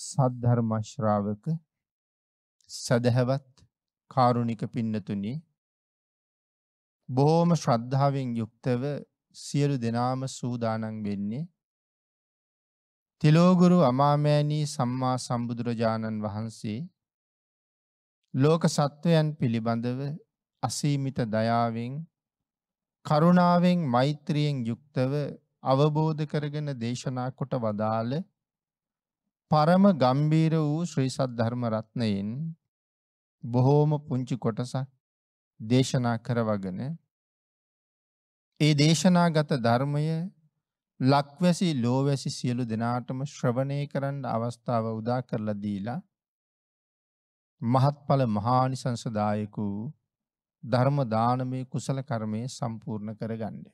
සද්ධර්ම ශ්‍රාවක සදහවත් කාරුණික පින්නතුනි බොහෝම ශ්‍රද්ධාවෙන් යුක්තව සියලු දෙනාම සූදානම් වෙන්නේ තිලෝගුරු අමාමෑණී සම්මා සම්බුදුරජාණන් වහන්සේ ලෝක සත්වයන් පිළිබඳව අසීමිත දයාවෙන් කරුණාවෙන් මෛත්‍රියෙන් යුක්තව අවබෝධ කරගෙන දේශනා කොට වදාළ පරම ගම්බීර වූ ශ්‍රී සද්ධර්ම රත්නයෙන් බොහෝම පුංචි කොටසක් දේශනා කරවගෙන ඒ දේශනාගත ධර්මය ලක්වැසි ලෝවැසි සියලු දෙනාටම ශ්‍රවණය කරන්න අවස්ථාව උදා කරලා දීලා මහත්ඵල මහානිසංසදායක වූ ධර්ම දානමේ කුසල කර්මය සම්පූර්ණ කරගන්නේ.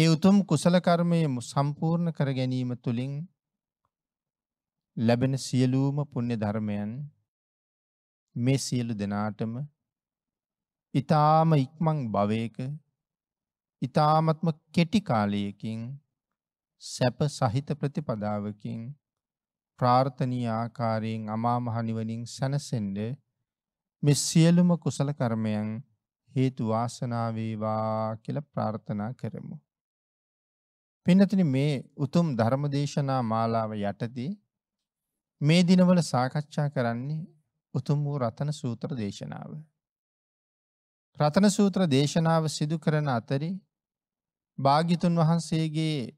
ඒ උතුම් කුසල කර්මය සම්පූර්ණ කර ගැනීම තුලින් ලැබෙන සියලුම පුණ්‍ය ධර්මයන් මේ සියලු දෙනාටම ඊ타ම ඉක්මන් භවයක ඊ타මත්ම කෙටි කාලයකින් සැප සහිත ප්‍රතිපදාවකින් ප්‍රාර්ථනීය ආකාරයෙන් අමා මහ නිවනින් සැනසෙන්න මේ සියලුම කුසල කර්මයන් හේතු වාසනා වේවා කියලා ප්‍රාර්ථනා කරමු. පින්නතිනි මේ උතුම් ධර්මදේශනා මාලාව යටතේ මේ දිනවල සාකච්ඡා කරන්නේ උතුම් වූ රතන සූත්‍ර දේශනාව. රතන සූත්‍ර දේශනාව සිදු කරන අතරේ භාග්‍යතුන් වහන්සේගේ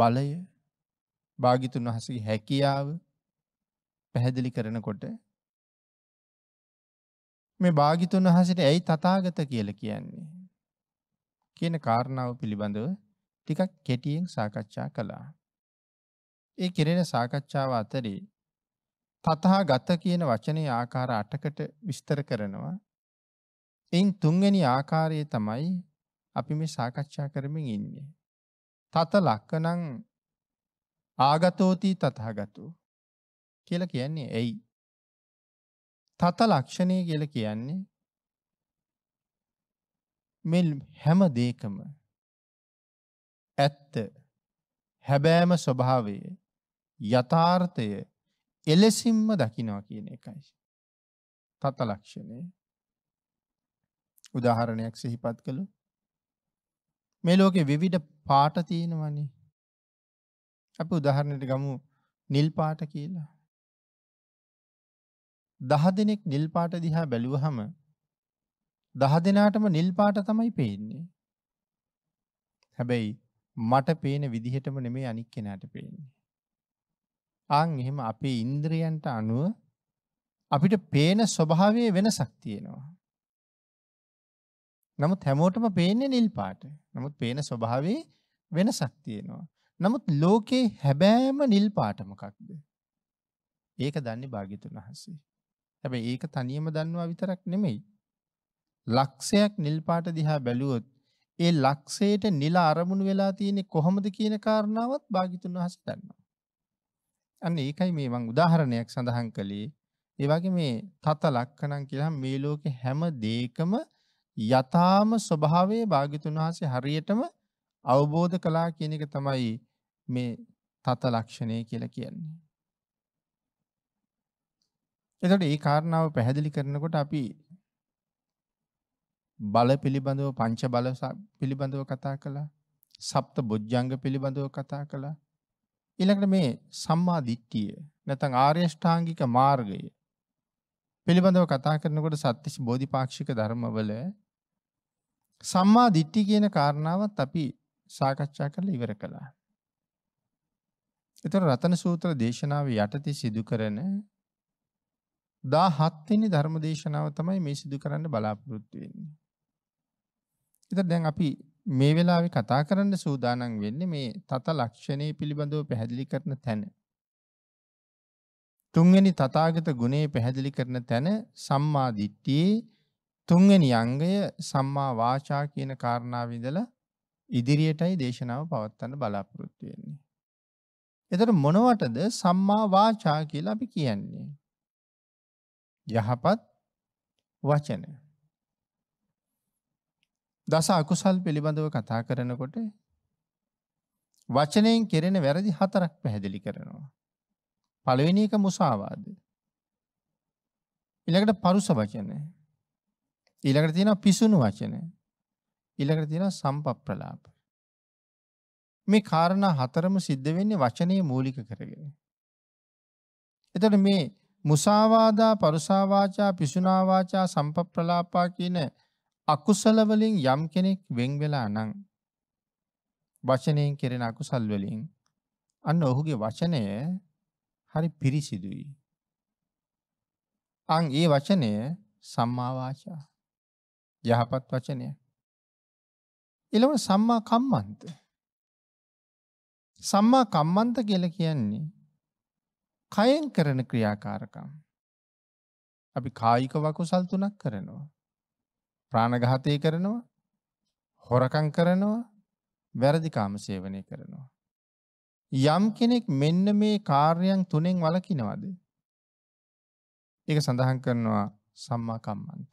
බලය භාග්‍යතුන් වහන්සේගේ හැකියාව පැහැදිලි කරනකොට මේ භාග්‍යතුන් වහන්සේට ඇයි තථාගත කියලා කියන්නේ කියන කාරණාව පිළිබඳව ටිකක් කෙටියෙන් සාකච්ඡා කළා. ඒ කෙරෙන සාකච්ඡාව අතරේ තථාගත කියන වචනේ ආකාර 8කට විස්තර කරනවා. එයින් තුන්වෙනි ආකාරය තමයි අපි මේ සාකච්ඡා කරමින් ඉන්නේ. තත ලක්කනං ආගතෝති තථාගතෝ කියලා කියන්නේ ඇයි? තත ලක්ෂණය කියලා කියන්නේ මේ හැම දෙයකම ඇත්ත හැබෑම ස්වභාවයේ යථාර්ථය එලෙසින්ම දකිනවා කියන එකයි. තත ලක්ෂණය. උදාහරණයක් සිහිපත් කළු. මේ ලෝකෙ විවිධ පාට තියෙනවනේ. අප උදාහරණයට ගමු නිල් පාට කියලා. දහ දෙනෙක් නිල් පාට දිහා බැලුවහම දහ දෙනාටම නිල් පාට තමයි පේන්නේ. හැබැයි මට පේන විදිහටම නෙමේ අනික් කෙනාට පේන්නේ. ආන් එහෙම අපේ ඉන්ද්‍රියන්ට අනුව අපිට පේන ස්වභාවයේ වෙනසක් තියෙනවා. නමුත් හැමෝටම පේන්නේ නිල් පාට. නමුත් පේන ස්වභාවයේ වෙනසක් තියෙනවා. නමුත් ලෝකේ හැබෑම නිල් පාට මොකක්ද? ඒක දන්නේ භාග්‍යතුන් වහන්සේ. හැබැයි ඒක තනියම දන්නවා විතරක් නෙමෙයි. ලක්ෂයක් නිල් පාට දිහා බැලුවොත් ඒ ලක්ෂයට නිල අරමුණු වෙලා තියෙන්නේ කොහොමද කියන කාරණාවත් භාග්‍යතුන් වහන්සේ දන්නවා. අන්න ඒකයි මේ මං උදාහරණයක් සඳහන් කළේ. ඒ වගේ මේ තත ලක්කණන් කියලා මේ ලෝකේ හැම දෙයකම යථාම ස්වභාවයේ භාග්‍යතුන් වහන්සේ හරියටම අවබෝධ කළා කියන එක තමයි මේ තත ලක්ෂණය කියලා කියන්නේ. එතකොට මේ කාරණාව පැහැදිලි කරනකොට අපි බල පිළිබඳව පංච බල පිළිබඳව කතා කළා. සප්ත බොජ්ජංග පිළිබඳව කතා කළා. ඊළඟට මේ සම්මා දිට්ඨිය නැත්නම් ආර්ය ශ්‍රාංගික මාර්ගය පිළිබඳව කතා කරනකොට සත්‍තිස් බෝධිපාක්ෂික ධර්මවල සම්මා දිට්ඨිය කියන කාරණාවත් අපි සාකච්ඡා කරලා ඉවර කළා. ඒතර රතන සූත්‍ර දේශනාව යටතේ සිදු කරන 17 වෙනි ධර්ම දේශනාව තමයි මේ සිදු කරන්න බලාපොරොත්තු වෙන්නේ. ඒතර දැන් අපි මේ වෙලාවේ කතා කරන්න සූදානම් වෙන්නේ මේ තත ලක්ෂණේ පිළිබඳව පැහැදිලි කරන තැන. තුන්වෙනි තථාගත ගුණේ පැහැදිලි කරන තැන සම්මා දිට්ඨියේ තුන්වෙනි අංගය සම්මා වාචා කියන කාරණාව ඉඳලා ඉදිරියටයි දේශනාව පවත්වන්න බලාපොරොත්තු වෙන්නේ. එතකොට මොනවටද සම්මා වාචා කියලා අපි කියන්නේ? යහපත් වචනය. දස අකුසල් පිළිබඳව කතා කරනකොට වචනයෙන් කෙරෙන වැරදි හතරක් පැහැදිලි කරනවා. පළවෙනි එක මුසාවාද. ඊළඟට පරුස වචන. ඊළඟට තියෙනවා පිසුණු වචන. ඊළඟට තියෙනවා සම්පප්‍රලාප. මේ කාරණා හතරම සිද්ධ වෙන්නේ වචනයේ මූලික කරගෙන. එතකොට මේ මුසාවාදා පරුසාවාචා පිසුනාවාචා සම්පප්‍රලාපා කියන අකුසල වලින් යම් කෙනෙක් වෙන් වෙලා නම් වචනයෙන් කෙරෙන අකුසල් වලින් අන්න ඔහුගේ වචනය හරි පිරිසිදුයි. අන් ඒ වචනය සම්මා වාචා යහපත් වචනය. ඊළඟ සම්මා කම්මන්ත. සම්මා කම්මන්ත කියලා කියන්නේ කයෙන් කරන ක්‍රියාකාරකම්. අපි කායික වකුසල් තුනක් කරනවා. ප්‍රාණඝාතය කරනවා, හොරකම් කරනවා, වැරදි කාම සේවනය කරනවා. යම් කෙනෙක් මෙන්න මේ කාර්යයන් තුනෙන් වළකිනවද? ඒක සඳහන් කරනවා සම්මා කම්මන්ත.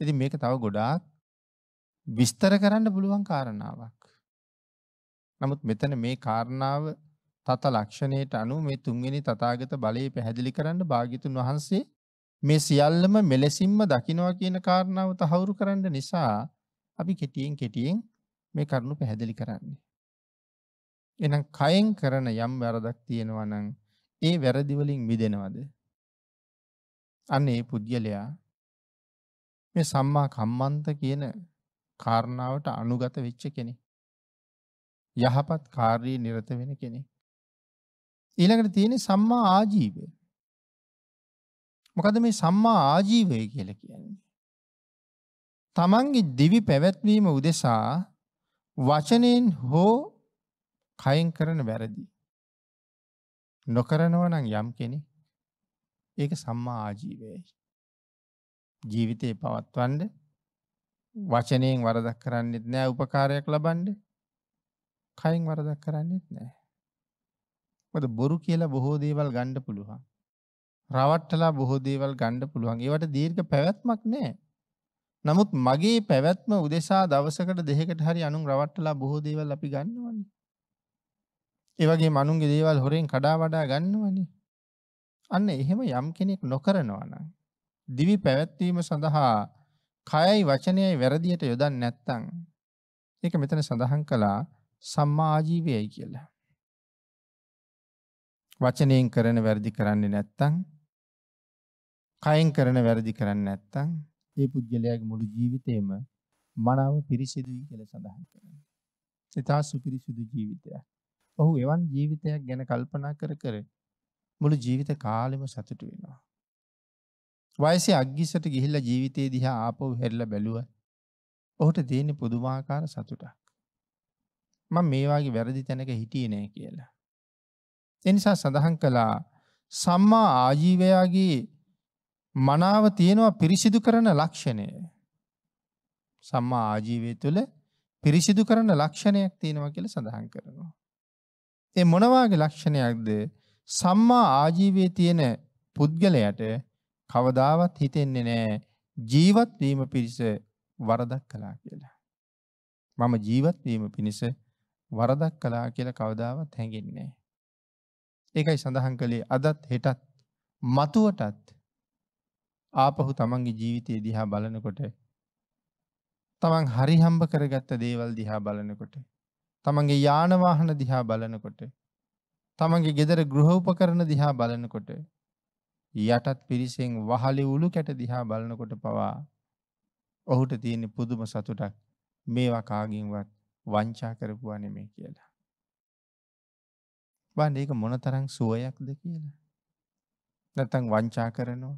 ඉතින් මේක තව ගොඩාක් විස්තර කරන්න පුළුවන් කාරණාවක්. නමුත් මෙතන මේ කාරණාව තත ලක්ෂණයට අනුව මේ තුන්වෙනි තථාගත බලයේ පැහැදිලි කරන්න භාග්‍යතුන් වහන්සේ මේ සියල්ලම මෙලෙසින්ම දකිනවා කියන කාරණාව තහවුරු කරන්න නිසා අපි කෙටියෙන් කෙටියෙන් මේ කරුණු පැහැදිලි කරන්නේ. එහෙනම් කයෙන් කරන යම් වැරදක් තියෙනවා නම් ඒ වැරදි වලින් මිදෙනවද? අන්න ඒ පුද්ගලයා මේ සම්මා කම්මන්ත කියන කාරණාවට අනුගත වෙච්ච කෙනෙක්. යහපත් කාර්යයේ නිරත වෙන කෙනෙක්. ඊළඟට තියෙන්නේ සම්මා ආජීවය. මොකද මේ සම්මා ආජීවය කියලා කියන්නේ. තමන්ගේ දිවි පැවැත්වීම උදෙසා වචනයෙන් හෝ කයින් කරන වැරදි. නොකරනව නම් යම් කෙනෙක් ඒක සම්මා ආජීවයයි. ජීවිතේ පවත්වන්න වචනයෙන් වරදක් කරන්නෙත් නෑ උපකාරයක් ලබන්න කයින් වරදක් කරන්නෙත් නෑ. මොකද බොරු කියලා බොහෝ දේවල් ගන්න පුළුවන්. රවට්ටලා බොහෝ දේවල් ගණ්ඩ පුළුවන් ඒවට දීර්ඝ පැවැත්මක් නෑ. නමුත් මගේ පැවැත්ම උදෙසා දවසකට දෙහෙකට හරි අනුන් රවට්ටලා බොහෝ දේවල් අපි ගන්නවනි. ඒවගේ මනුන්ගේ දේවල් හොරෙන් කඩා වඩා ගන්නවනි. අන්න එහෙම යම් කෙනෙක් නොකරනවන. දිවි පැවැත්වීම සඳහා කයයි වචනයයි වැරදියට යොදන් නැත්තං. ඒක මෙතන සඳහන් කළා සම්මාජීවයයි කියලා. වචනයෙන් කරන වැරදි කරන්නේ නැත්තං කයෙන් කරන වැරදි කරන්නේ නැත්නම් ඒ පුද්ගලයාගේ මුළු ජීවිතේම මනාව පිරිසිදුයි කියලා සඳහන් කරනවා. ඉතා සුපිරිසුදු ජීවිතයක්. ඔහු එවන් ජීවිතයක් ගැන කල්පනා කර කර මුළු ජීවිත කාලෙම සතුටු වෙනවා. වයසේ අග්ගිසට ගිහිල්ලා ජීවිතේ දිහා ආපහු හැරිලා බැලුවා. ඔහුට තියෙන පුදුමාකාර සතුටක්. මම මේ වගේ වැරදි තැනක හිටියේ නෑ කියලා. ඒ නිසා සඳහන් කළා සම්මා ආජීවයාගේ මනාව තියෙනවා පිරිසිදු කරන ලක්ෂණය. සම්මා ආජීවය තුළ පිරිසිදු කරන ලක්ෂණයක් තියෙනවා කියලා සඳහන් කරනවා. ඒ මොනවාගේ ලක්ෂණයක්ද? සම්මා ආජීවයේ තියෙන පුද්ගලයාට කවදාවත් හිතෙන්නේ නැහැ ජීවත් වීම පිණිස වරදක් කළා කියලා. මම ජීවත් වීම පිණිස වරදක් කළා කියලා කවදාවත් හැඟෙන්නේ නැහැ. ඒකයි සඳහන් කළේ අදත් හෙටත් මතුවටත් ආපහු තමන්ගේ ජීවිතය දිහා බලනකොට තමන් හරි හම්බ කරගත්ත දේවල් දිහා බලනකොට තමන්ගේ යානවාහන දිහා බලනකොට තමන්ගේ ගෙදර ගෘහෝපකරණ දිහා බලනකොට යටත් පිරිසෙන් වහලි උළු කැට දිහා බලනකොට පවා ඔහුට තියෙන පුදුම සතුටක් මේවා කාගින්වත් වංචා කරපුවා නෙමෙයි කියලා. බලන්න ඒක මොනතරම් සුවයක්ද කියලා. නැත්තම් වංචා කරනවා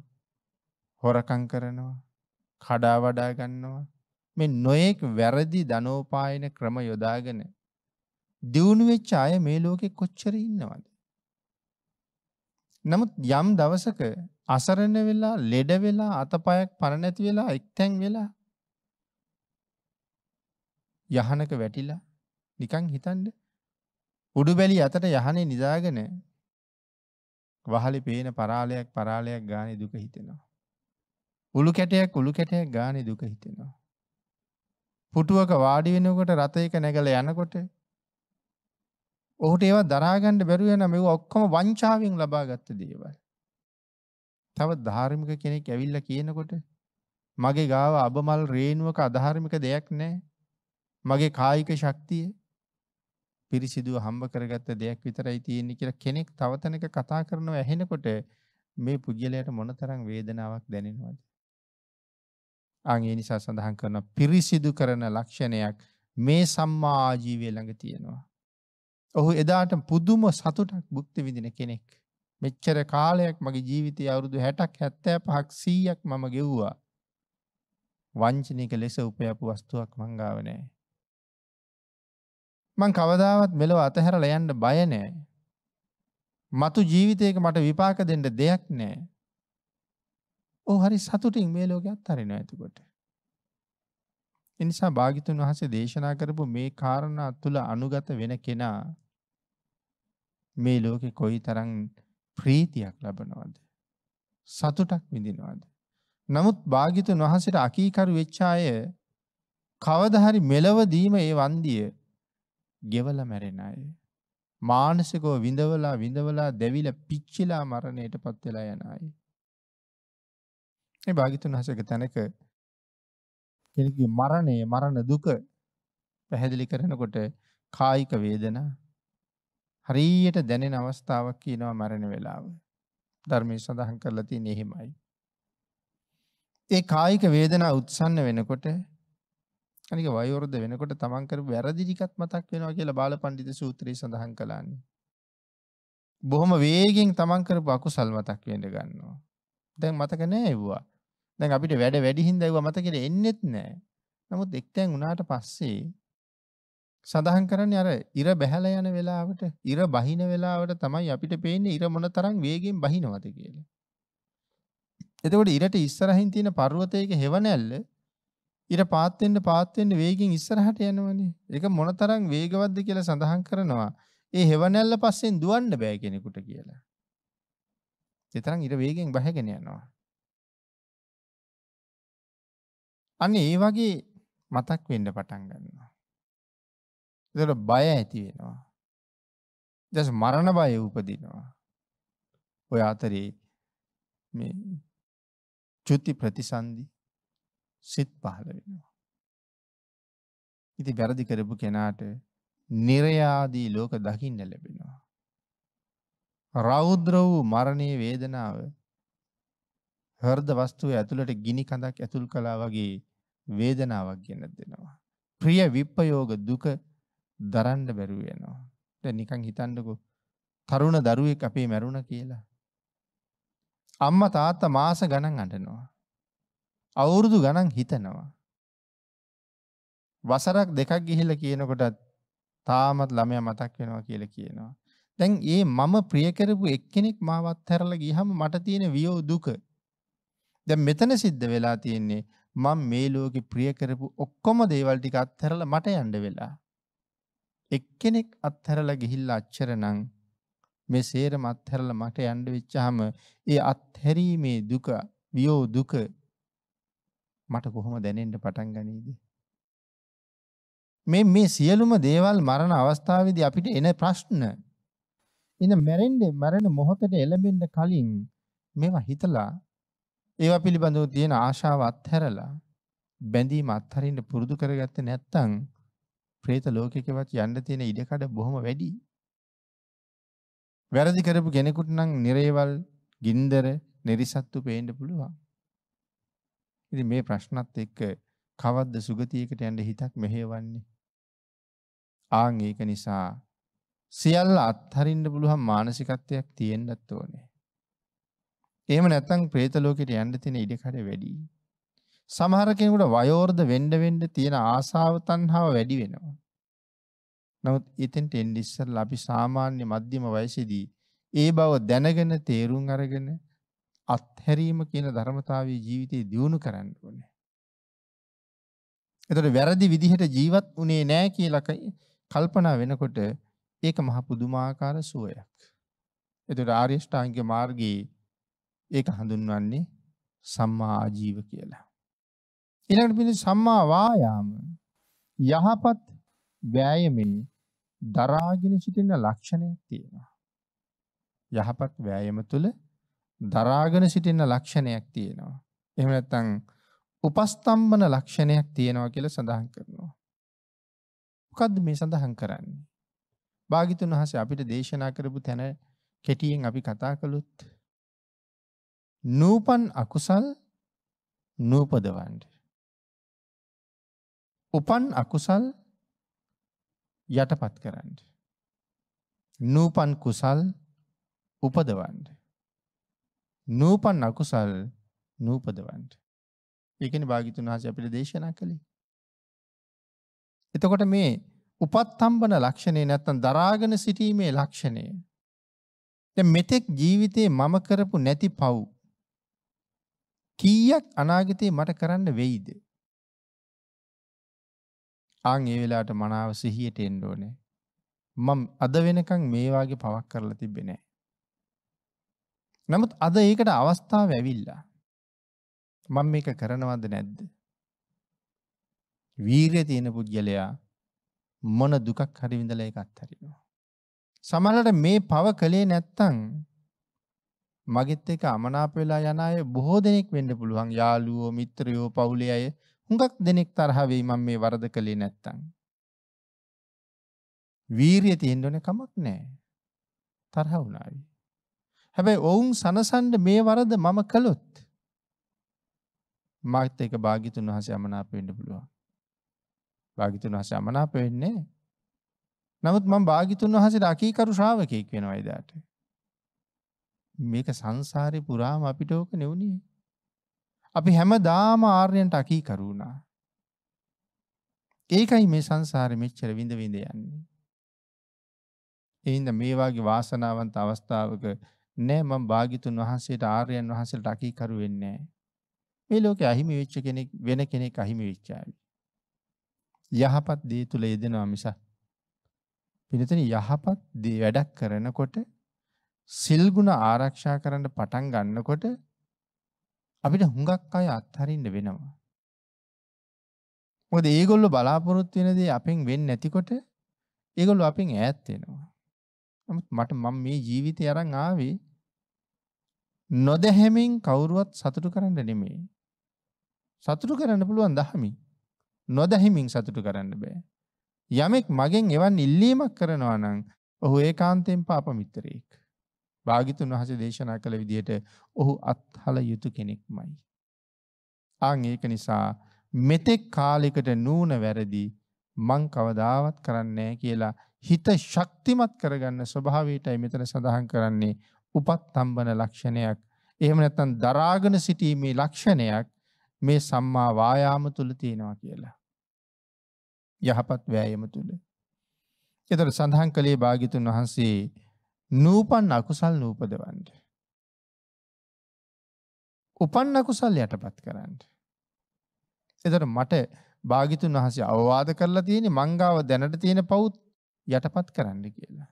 හොරකම් කරනවා, කඩා වඩා ගන්නවා. මේ නොයෙක් වැරදි ධනෝපායන ක්‍රම යොදාගෙන දියුණු වෙච්ච අය මේ ලෝකේ කොච්චර ඉන්නවද? නමුත් යම් දවසක අසරණ වෙලා, ලෙඩ වෙලා, අතපයක් පණ නැති වෙලා, එක්තැන් වෙලා යහනක වැටිලා නිකන් හිතන්න උඩුබැලි අතට යහනේ නිදාගෙන වහලේ පේන පරාලයක් පරාලයක් ගානේ දුක හිතෙනවා. උළු කැටයක් උළු කැටයක් ගානේ දුක හිතෙනවා. පුටුවක වාඩි වෙනකොට රතයක නැගලා යනකොට ඔහුට ඒවා දරාගන්න බැරුව යන මේව ඔක්කොම වංචාවෙන් ලබාගත්ත දේවල්. තව ධාර්මික කෙනෙක් ඇවිල්ලා කියනකොට මගේ ගාව අබමල් රේණුවක අධාර්මික දෙයක් නැහැ. මගේ කායික ශක්තිය පිරිසිදුව හම්බ කරගත්ත දෙයක් විතරයි තියෙන්නේ කියලා කෙනෙක් තවතනක කතා කරනව ඇහෙනකොට මේ පුජ්‍යලයට මොනතරම් වේදනාවක් දැනෙනවද? ආන් ඒ නිසා සඳහන් කරන පිරිසිදු කරන ලක්ෂණයක් මේ සම්මා ආජීවය ළඟ තියෙනවා. ඔහු එදාට පුදුම සතුටක් භුක්ති විඳින කෙනෙක්. මෙච්චර කාලයක් මගේ ජීවිතය අවුරුදු 60ක් 75ක් 100ක් මම ගෙව්වා. වංචනික ලෙස උපයපු වස්තුවක් මං ගාව නෑ. මං කවදාවත් මෙලව අතහැරලා යන්න බය නෑ. මතු ජීවිතේක මට විපාක දෙන්න දෙයක් නෑ. ඔව් හරි සතුටින් මේ ලෝකේ අත්හරිනවා එතකොට. ඒ නිසා භාග්‍යතුන් වහන්සේ දේශනා කරපු මේ කාරණා තුල අනුගත වෙන කෙනා මේ ලෝකේ කොයිතරම් ප්‍රීතියක් ලබනවද? සතුටක් විඳිනවද? නමුත් භාග්‍යතුන් වහන්සේට අකීකරු වෙච්ච අය කවදා හරි මෙලවදීම ඒ වන්දිය ගෙවලා මැරෙන අය. මානසිකව විඳවලා විඳවලා දැවිලා පිච්චිලා මරණයටපත් වෙලා යන අය. ඒ භාගිතුන් වහන්සේක තැනක කෙනෙකුගේ මරණය මරණ දුක පැහැදිලි කරනකොට කායික වේදනා හරියට දැනෙන අවස්ථාවක් කියනවා මරණ වේලාව. ධර්මයේ සඳහන් කරලා තියෙන එහෙමයි. ඒ කායික වේදනා උත්සන්න වෙනකොට අනික වයෝවෘද්ධ වෙනකොට තමන් කරපු වැරදි ටිකක් මතක් වෙනවා කියලා බාලපඬිතු සූත්‍රයේ සඳහන් කළානේ. බොහොම වේගෙන් තමන් කරපු අකුසල් මතක් වෙන්න ගන්නවා. දැන් මතක නෑ ඒවා. දැන් අපිට වැඩ වැඩි හින්දා ඒව මතකෙට එන්නෙත් නැහැ. නමුත් එක්තෙන් උනාට පස්සේ සඳහන් කරන්නේ අර ඉර බැහැලා යන වෙලාවට ඉර බහින වෙලාවට තමයි අපිට පේන්නේ ඉර මොන තරම් වේගෙන් බහිනවද කියලා. එතකොට ඉරට ඉස්සරහින් තියෙන පර්වතයක හෙවණැල්ල ඉර පාත් වෙන්න පාත් වෙන්න වේගෙන් ඉස්සරහට යනවනේ. ඒක මොනතරම් වේගවත්ද කියලා සඳහන් කරනවා. ඒ හෙවණැල්ල පස්සෙන් දුවන්න බෑ කෙනෙකුට කියලා. ඒ තරම් ඉර වේගෙන් බහගෙන යනවා. අන්න ඒ වගේ මතක් වෙන්න පටන් ගන්නවා. ඒතර බය ඇති වෙනවා. දැන් මරණ බය උපදිනවා. ඔය අතරේ මේ චුති ප්‍රතිසන්දි සිත් පහළ වෙනවා. ඉතින් වැරදි කරපු කෙනාට නිර්යාදී ලෝක දකින්න ලැබෙනවා. රෞද්‍ර වූ මරණයේ වේදනාව හෘද වස්තුවේ ඇතුළට ගිනි කඳක් ඇතුල් කළා වගේ වේදනාවක් ගෙනත් දෙනවා. ප්‍රිය විප්පයෝග දුක දරන්න බැරුව යනවා. දැන් නිකන් හිතන්නකෝ තරුණ දරුවෙක් අපේ මැරුණ කියලා. අම්මා තාත්තා මාස ගණන් අඬනවා. අවුරුදු ගණන් හිතනවා. වසරක් දෙකක් ගිහිල්ලා කියනකොටත් තාමත් ළමයා මතක් වෙනවා කියලා කියනවා. දැන් ඒ මම ප්‍රිය කරපු එක්කෙනෙක් මාවත් හැරලා ගියහම මට තියෙන වියෝ දුක. දැන් මෙතන සිද්ධ වෙලා තියෙන්නේ මම මේ ලෝකේ ප්‍රිය කරපු ඔක්කොම දේවල් ටික අත්හැරලා මට යන්න වෙලා. එක්කෙනෙක් අත්හැරලා ගිහිල්ලා අච්චරනම් මේ සේරම අත්හැරලා මට යන්න වෙච්චාම ඒ අත්හැරීමේ දුක, වියෝ දුක මට කොහොම දැනෙන්න පටන් ගනීද? මේ මේ සියලුම දේවල් මරණ අවස්ථාවේදී අපිට එන ප්‍රශ්න ඉන්න මැරෙන්නේ මරණ මොහොතේ එළඹෙන්න කලින් මේවා හිතලා ඒවා පිළිබඳව තියෙන ආශාව අත්හැරලා බැඳීම අත්හරින්න පුරුදු කරගත්තේ නැත්නම් പ്രേත ලෝකෙකවත් යන්න තියෙන ඉඩකඩ බොහොම වැඩි. වැරදි කරපු කෙනෙකුට නම් නිරේවල්, ගින්දර, නිරිසත්තු පේන්න පුළුවන්. ඉතින් මේ ප්‍රශ්නත් එක්ක කවද්ද සුගතියකට යන්න හිතක් මෙහෙවන්නේ? ආන් ඒක නිසා සියල්ල අත්හරින්න පුළුවන් මානසිකත්වයක් තියෙන්නත් ඕනේ. එහෙම නැත්නම් പ്രേත ලෝකෙට යන්න තියෙන ඉඩ කඩ වැඩි. සමහර කෙනෙකුට වයෝවෘද වෙන්න වෙන්න තියෙන ආසාව තණ්හාව වැඩි වෙනවා. නමුත් එතෙන්ට එන්න ඉස්සෙල්ලා අපි සාමාන්‍ය මධ්‍යම වයසේදී ඒ බව දැනගෙන තේරුම් අරගෙන අත්හැරීම කියන ධර්මතාවය ජීවිතේ දියුණු කරන්න ඕනේ. එතකොට වැරදි විදිහට ජීවත් උනේ නෑ කියලා කල්පනා වෙනකොට ඒක මහ පුදුමාකාර සුවයක්. එතකොට ආර්ය ශ්‍රාංගික මාර්ගයේ ඒක හඳුන්වන්නේ සම්මා ආජීව කියලා. ඊළඟට පින්න සම්මා වායාම යහපත් වෑයමෙන් දරාගෙන සිටින ලක්ෂණයක් තියෙනවා. යහපත් වෑයම තුළ දරාගෙන සිටින ලක්ෂණයක් තියෙනවා. එහෙම නැත්නම් උපස්තම්බන ලක්ෂණයක් තියෙනවා කියලා සඳහන් කරනවා. මොකද්ද මේ සඳහන් කරන්නේ? භාගිතුන් වහන්සේ අපිට දේශනා කරපු තැන කෙටියෙන් අපි කතා කළොත් නූපන් අකුසල් නූපදවන්ට. උපන් අකුසල් යටපත් කරන්න. නූපන් කුසල් උපදවන්ට. නූපන් අකුසල් නූපදවන්ට. ඒකන භාගිතුන් වහස අපිට දේශනා කළේ. එතකොට මේ උපත් හම්බන ලක්ෂණය නැත්තන් දරාගෙන සිටීමේ ලක්ෂණය. මෙතෙක් ජීවිතයේ මම කරපු නැති පව් කීයක් අනාගතේ මට කරන්න වෙයිද? ආන් ඒ වෙලාවට මනාව සිහියට එන්න ඕනේ. මම අද වෙනකන් මේ වාගේ පවක් කරලා තිබ්බේ නෑ. නමුත් අද ඒකට අවස්ථාව ඇවිල්ලා. මම මේක කරනවද නැද්ද? වීරිය තියෙන පුද්ගලයා මොන දුකක් හරි විඳලා ඒක අත්හරිනවා. සමහරවිට මේ පව කලේ නැත්තම් මගෙත් එක්ක අමනාප වෙලා යන අය බොහෝ දෙනෙක් වෙන්න පුළුවන් යාළුවෝ මිත්‍රයෝ පවුලේ අය හුඟක් දෙනෙක් තරහ වෙයි මම මේ වරද කළේ නැත්තම් වීරිය තියෙන්න ඕනේ කමක් නැහැ තරහ වුණාවි හැබැයි ඔවුන් සනසන්න මේ වරද මම කළොත් මාත් එක්ක භාග්‍යතුන් වහන්සේ අමනාප වෙන්න පුළුවන් භාග්‍යතුන් වහන්සේ අමනාප වෙන්නේ නමුත් මම භාග්‍යතුන් වහන්සේට අකීකරු ශ්‍රාවකෙක් වෙනවා එදාට මේක සංසාරේ පුරාම අපිට ඕක නෙවුනේ. අපි හැමදාම ආර්යයන්ට අකීකරු වුණා. ඒකයි මේ සංසාරෙ මෙච්චර විඳ විඳ යන්නේ. එහෙනම් මේ වාගේ වාසනාවන්ත අවස්ථාවක නෑ මම භාග්‍යතුන් වහන්සේට ආර්යයන් වහන්සේට අකීකරු වෙන්නේ නෑ. මේ ලෝකේ අහිමි වෙච්ච කෙනෙක් වෙන කෙනෙක් අහිමි වෙච්ච ආවි. යහපත් දේ තුල යෙදෙනවා මිස පිළිතන යහපත් දේ වැඩක් කරනකොට සිල්ගුණ ආරක්ෂා කරන්න පටන් ගන්නකොට අපිට හුඟක් අය අත්හරින්න වෙනවා. මොකද ඒගොල්ලෝ බලාපොරොත්තු වෙන දේ අපෙන් වෙන්නේ නැතිකොට ඒගොල්ලෝ අපෙන් ඈත් වෙනවා. නමුත් මට මම මේ ජීවිතය අරන් ආවේ නොදැහැමින් කවුරුවත් සතුටු කරන්න නෙමෙයි. සතුටු කරන්න පුළුවන් දහමින්. නොදැහිමින් සතුටු කරන්න බෑ. යමෙක් මගෙන් එවන් ඉල්ලීමක් කරනවා නම් ඔහු ඒකාන්තයෙන් පාප මිත්‍රයෙක්. භාගිතුන් වහසේ දේශනා කළ විදිහට ඔහු අත්හල යුතු කෙනෙක්මයි. ආං ඒක නිසා මෙතෙක් කාලෙකට නූන වැරදි මං කවදාවත් කරන්නේ කියලා හිත ශක්තිමත් කරගන්න ස්වභාවයටයි මෙතන සඳහන් කරන්නේ උපත් තම්බන ලක්ෂණයක්. එහෙම නැත්නම් දරාගෙන සිටීමේ ලක්ෂණයක් මේ සම්මා වායාම තුල තියෙනවා කියලා. යහපත් වෑයම තුල. ඒතර සඳහන් කළේ භාග්‍යතුන් වහන්සේ නූපන් අකුසල් නූපදවන්න. උපන් අකුසල් යටපත් කරන්න. එතට මට භාගිතුන් වහසේ අවවාද කරලා තියෙන මංගාව දැනට තියෙන පවුත් යටපත් කරන්න කියලා.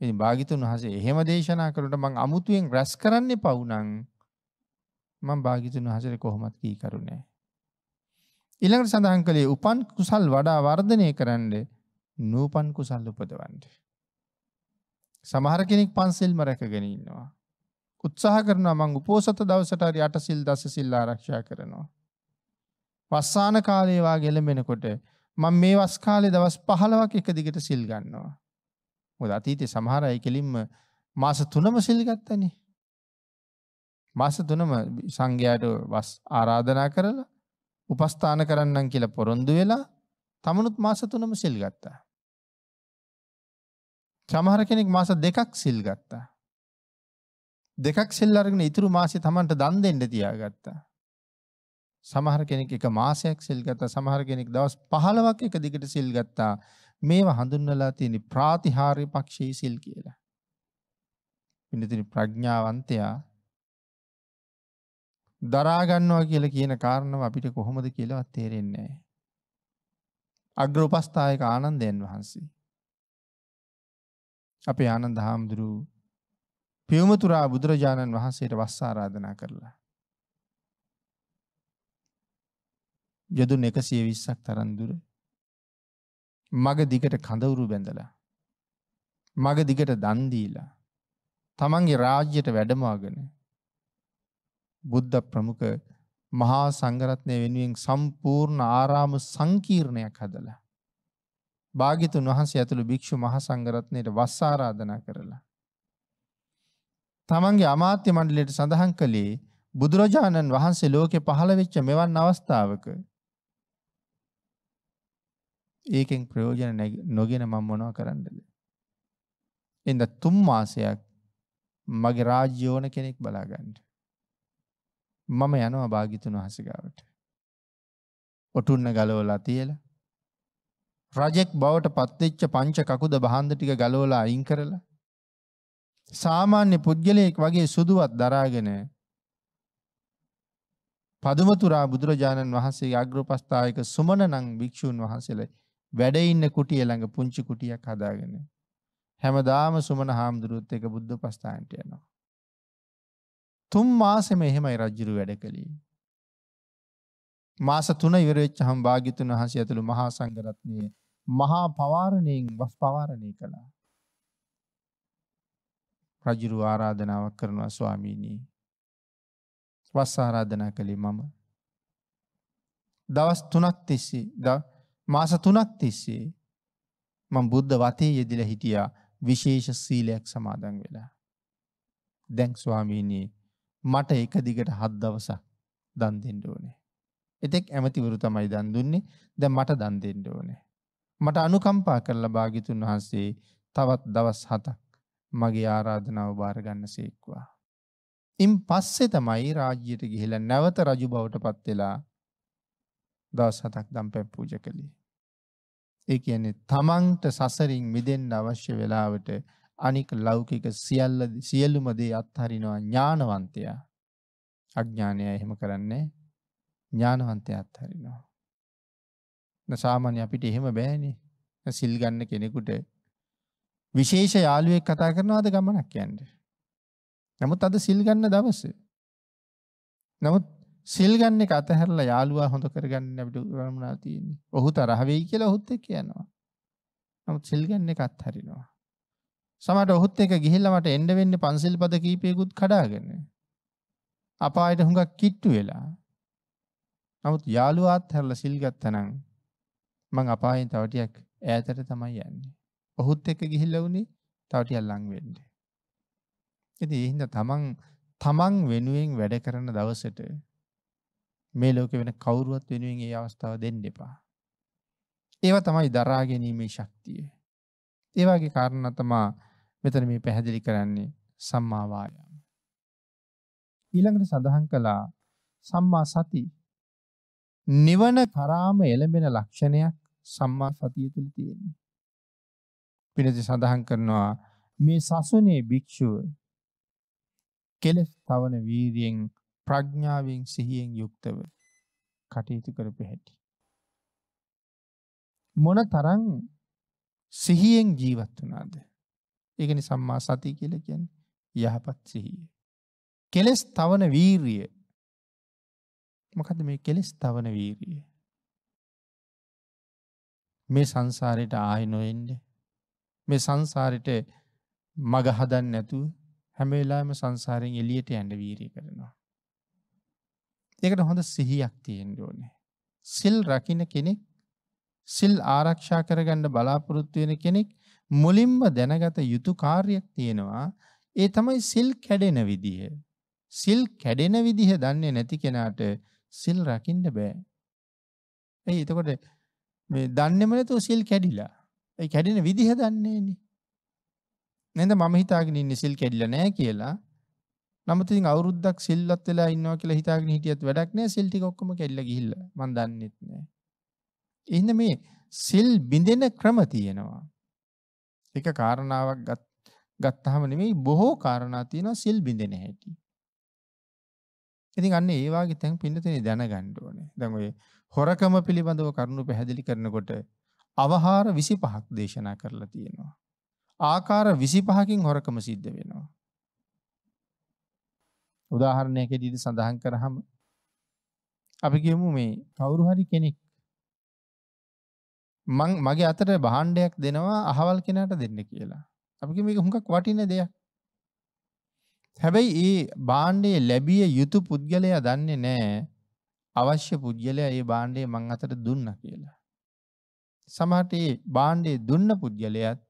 ඉතින් භාගිතුන් වහසේ එහෙම දේශනා කරුට මං අමුතුවෙන් රැස් කරන්නේ පවුනං මං භාගිතුන් වහසේ කොහොමත් කී කරුණෑ. ඊළඟට සඳහන් කළේ උපන් කුසල් වඩා වර්ධනය කරන්න නූපන් කුසල් උපදවන්න. සමහර කෙනෙක් පන්සිල්ම රැකගෙන ඉන්නවා. උත්සාහ කරනවා මං උපෝසත දවසට හරි අටසිල් දසසිල් ආරක්ෂා කරනවා. වස්සාන කාලේ වාගේ එළඹෙනකොට මම මේ වස් කාලේ දවස් 15ක් එක දිගට සිල් ගන්නවා. මොකද අතීතේ සමහර අය කෙලින්ම මාස 3ම සිල් ගත්තනේ. මාස 3ම සංඝයාට වස් ආරාධනා කරලා උපස්ථාන කරන්නම් කියලා පොරොන්දු වෙලා තමනුත් මාස 3ම සිල් ගත්තා. සමහර කෙනෙක් මාස දෙකක් සිල් ගත්තා. දෙකක් සිල් අරගෙන ඉතුරු මාසේ Tamanට දන් දෙන්න තියාගත්තා. සමහර කෙනෙක් එක මාසයක් සිල් ගත්තා. සමහර කෙනෙක් දවස් 15ක් එක දිගට සිල් ගත්තා. මේවා හඳුන්වලා තියෙන ප්‍රාතිහාර්ය පක්ෂී සිල් කියලා. පින්නතින ප්‍රඥාවන්තයා දරා ගන්නවා කියලා කියන කාරණාව අපිට කොහොමද කියලාවත් තේරෙන්නේ නැහැ. අග්‍ර උපස්ථායක ආනන්දයන් වහන්සේ අපේ ආනන්ද හාමුදුරු පියවමතුරා බුදුරජාණන් වහන්සේට වස් ආරාධනා කරලා. යදුන් එකසිය විස්සක් තරන්දුර මග දිගට කඳවුරු බැඳලා මග දිගට දන්දීලා තමන්ගේ රාජ්‍යයට වැඩමාගෙන බුද්ධ ප්‍රමුඛ මහා සංගරත්නය වෙනුවෙන් සම්පූර්ණ ආරාම සංකීර්ණයක් හදලා භාග්‍යතුන් වහන්සේ ඇතුළු භික්ෂු මහා සංඝරත්නයට වස් ආරාධනා කරලා තමන්ගේ අමාත්‍ය මණ්ඩලයට සඳහන් කළේ බුදුරජාණන් වහන්සේ ලෝකේ පහළ වෙච්ච මෙවන් අවස්ථාවක ඒකෙන් ප්‍රයෝජන නොගෙන මම මොනවා කරන්නද? එඳ තුන් මාසයක් මගේ රාජ්‍ය ඕන කෙනෙක් බලා ගන්න. මම යනවා භාග්‍යතුන් වහන්සේ ගාවට. ඔටුන්න ගලවලා තියලා රජෙක් බවට පත්වෙච්ච පංච කකුද බහන්ද ටික ගලවලා අයින් කරලා සාමාන්‍ය පුද්ගලයෙක් වගේ සුදුවත් දරාගෙන පදුමතුරා බුදුරජාණන් වහන්සේ අග්‍රපස්ථායක සුමනනං භික්ෂූන් වහන්සේලා වැඩ ඉන්න කුටිය ළඟ පුංචි කුටියක් හදාගෙන හැමදාම සුමන හාමුදුරුවොත් එක බුද්ධ ප්‍රස්ථානට යනවා. තුන් මාසෙම එහෙමයි රජුරු වැඩ කළේ. මාස 3 ඉවර වෙච්ච හම් භාග්‍යතුන් වහන්සේ ඇතුළු මහා සංඝරත්නයේ මහා පවාරණයෙන් වස් පවාරණය කළා. රජුරු ආරාධනාවක් කරනවා ස්වාමීනි. වස් ආරාධනා කළේ මම. දවස් 3ක් තිස්සේ මාස 3ක් තිස්සේ මම බුද්ධ වතේ යෙදিলা හිටියා විශේෂ සීලයක් සමාදන් වෙලා. දැන් ස්වාමීනි මට එක දිගට 7 දවසක් දන් දෙන්න ඕනේ. එතෙක් ඇමතිවරු තමයි දන් දුන්නේ. දැන් මට දන් දෙන්න ඕනේ. මට අනුකම්පා කරලා භාගිතුන් වහන්සේ තවත් දවස් හතක් මගේ ආරාධනාව භාරගන්න සේක්වා. ඉන් පස්සෙ තමයි රාජ්‍යයට ගිහිල නැවත රජු බවට පත් වෙලා දවස් හතක් දම් පැම් පූජ කළේ. ඒ කියන්නේ තමන්ට සසරින් මිදෙන්න අවශ්‍ය වෙලාවට අනික ලෞකික සියල්ල සියලුම දේ අත්හරිනවා ඥානවන්තයා. අඥානය එහෙම කරන්නේ ඥානවන්තයා අත්හරිනවා. සාමාන්‍ය අපිට එහෙම බෑනේ. සිල් ගන්න කෙනෙකුට විශේෂ යාළුවෙක් කතා කරනවාද ගමනක් යන්න. නමුත් අද සිල් ගන්න දවස. නමුත් සිල් ගන්න එක අතහැරලා යාළුවා හොඳ කරගන්න අපිට වරමුණා තියෙන්නේ. ඔහු තරහ වෙයි කියලා ඔහුත් එක්ක යනවා. නමුත් සිල් ගන්න එක අත්හරිනවා. සමහරට ඔහුත් එක්ක ගිහිල්ලා මට එන්න වෙන්නේ පන්සිල් පද කීපයකුත් කඩාගෙන. අපායට හුඟක් කිට්ටු වෙලා. නමුත් යාළුවාත් හැරලා සිල් ගත්තනම් මං අපායෙන් තව ටිකක් ඈතට තමයි යන්නේ. ඔහුත් එක්ක ගිහිල්ලා උනේ තව ටිකක් ලං වෙන්න. ඉතින් ඒ හින්දා තමන් තමන් වෙනුවෙන් වැඩ කරන දවසට මේ ලෝකේ වෙන කවුරුවත් වෙනුවෙන් ඒ අවස්ථාව දෙන්න එපා. ඒවා තමයි දරා ගැනීමේ ශක්තිය. ඒ වගේ කාරණා තමයි මෙතන මේ පැහැදිලි කරන්නේ සම්මා වායාම. ඊළඟට සඳහන් කළා සම්මා සති. නිවන කරාම එළඹෙන ලක්ෂණයක් සම්මා සතිය තුළ තියෙන්නේ. පිනති සඳහන් කරනවා මේ සසුනේ භික්ෂුව කෙලස් තවන වීරියෙන් ප්‍රඥාවෙන් සිහියෙන් යුක්තව කටයුතු කරපු හැටි. මොන තරම් සිහියෙන් ජීවත් වුණාද? ඒකනි සම්මා සතිය කියලා කියන්නේ යහපත් සිහිය. කෙලස් තවන වීරිය. මොකද්ද මේ කෙලස් තවන වීරිය? මේ සංසාරයට ආය නොයෙන්ඩ මේ සංසාරයට මග හදන්න නැතුව හැමවෙලාම සංසාරෙන් එලියට ඇන්ඩ වීරී කරනවා. එකට හොඳ සිහියක් තියෙන් ඕනේ. සිල් රකින කෙනෙක් සිල් ආරක්ෂා කරගන්න බලාපොරොත්තුවෙන කෙනෙක් මුලින්ම දැනගත යුතු කාර්යක් තියෙනවා ඒ තමයි සිල් කැඩෙන විදිහ. සිල් කැඩෙන විදිහ දන්නේ නැති කෙනාට සිල් රකින්න බෑ. ඇයි එතකොට මේ දන්නේම නැතුව සිල් කැඩිලා. ඒ කැඩෙන විදිහ දන්නේ නේද මම හිතාගෙන ඉන්නේ සිල් කැඩිලා නැහැ කියලා. නමුත් ඉතින් අවුරුද්දක් සිල්වත් වෙලා ඉන්නවා කියලා හිතාගෙන හිටියත් වැඩක් නැහැ සිල් ටික ඔක්කොම කැඩිලා ගිහිල්ලා. මම දන්නේත් නැහැ. එහෙනම් මේ සිල් බිඳෙන ක්‍රම තියෙනවා. එක කාරණාවක් ගත්තාම නෙමෙයි බොහෝ කාරණා තියෙනවා සිල් බිඳෙන හැටි. ඉතින් අන්න ඒ වගේ තැන් පින්නතේ දැනගන්න ඕනේ. දැන් ඔය හොරකම පිළිබඳව කරුණු පැහැදිලි කරනකොට අවහාර 25ක් දේශනා කරලා තියෙනවා. ආකාර 25කින් හොරකම සිද්ධ වෙනවා. උදාහරණයකදී සඳහන් කරාම අපි කියමු මේ කවුරු හරි කෙනෙක් මං මගේ අතට භාණ්ඩයක් දෙනවා අහවල් කෙනාට දෙන්න කියලා. අපි කියමු මේක හුඟක් වටින දෙයක්. හැබැයි ඒ භාණ්ඩය ලැබිය යුතු පුද්ගලයා දන්නේ නැහැ අවශ්‍ය පුද්ගලයා ඒ භාණ්ඩය මං අතට දුන්නා කියලා. සමහරට ඒ භාණ්ඩය දුන්න පුද්ගලයාත්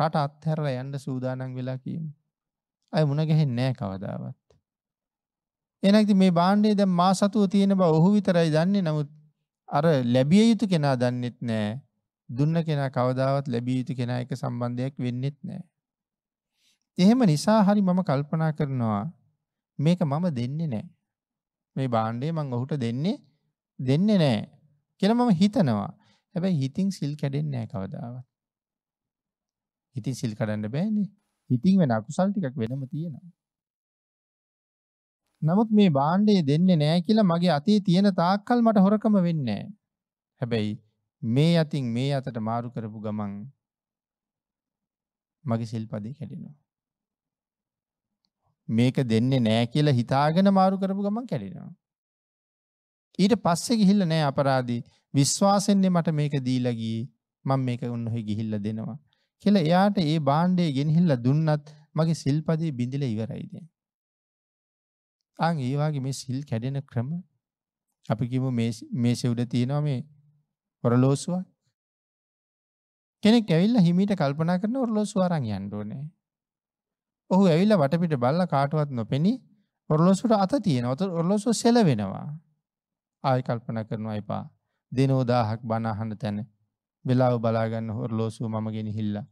රට අත්හැරලා යන්න සූදානම් වෙලා කියමු. අය මුණ ගැහෙන්නේ නැහැ කවදාවත්. එහෙනම් ඉතින් මේ භාණ්ඩය දැන් මා සතුව තියෙන බව ඔහු විතරයි දන්නේ. නමුත් අර ලැබිය යුතු කෙනා දන්නෙත් නැහැ. දුන්න කෙනා කවදාවත් ලැබිය යුතු කෙනා එක්ක සම්බන්ධයක් වෙන්නෙත් නැහැ. එහෙම නිසා හරි මම කල්පනා කරනවා මේක මම දෙන්නේ නැහැ. මේ බාණ්ඩය මං ඔහුට දෙන්නේ දෙන්නේ නෑ කියලා මම හිතනවා. හැබැයි හිතින් සිල් කැඩෙන්නේ නෑ කවදාවත්. හිතින් සිල් කඩන්න බෑනේ. හිතින් වෙන අකුසල් ටිකක් වෙනම තියෙනවා. නමුත් මේ බාණ්ඩය දෙන්නේ නෑ කියලා මගේ අතේ තියෙන තාක්කල් මට හොරකම වෙන්නේ හැබැයි මේ අතින් මේ අතට මාරු කරපු ගමන් මගේ සිල්පදේ කැඩෙනවා. මේක දෙන්නේ නෑ කියලා හිතාගෙන මාරු කරපු ගමන් කැඩෙනවා. ඊට පස්සේ ගිහිල්ලා නෑ අපරාදී විශ්වාසෙන්නේ මට මේක දීලා ගියේ මම මේක උන්නෙහි ගිහිල්ලා දෙනවා කියලා එයාට ඒ බාණ්ඩේ ගෙනහිල්ලා දුන්නත් මගේ සිල්පදේ බිඳිලා ඉවරයි දැන්. අන් ඒ වගේ මේ සිල් කැඩෙන ක්‍රම අපි කියමු මේ මේසෙ උඩ තියෙනවා මේ ඔරලෝසුවක් කෙනෙක් ඇවිල්ලා හිමීට කල්පනා කරන ඔරලෝසුව අරන් යන්න ඕනේ. ඔහු ඇවිල්ලා වටපිට බල්ලා කාටවත් නොපෙනී ඔරලෝසුට අත තියෙනවා. ඔරලෝසුව සෙලවෙනවා. ආයි කල්පනා කරනවා එපා. දිනෝ 1000ක් බණ අහන්න තැන වෙලාව බලා ගන්න ඔරලෝසුව මම ගෙනහිල්ලා.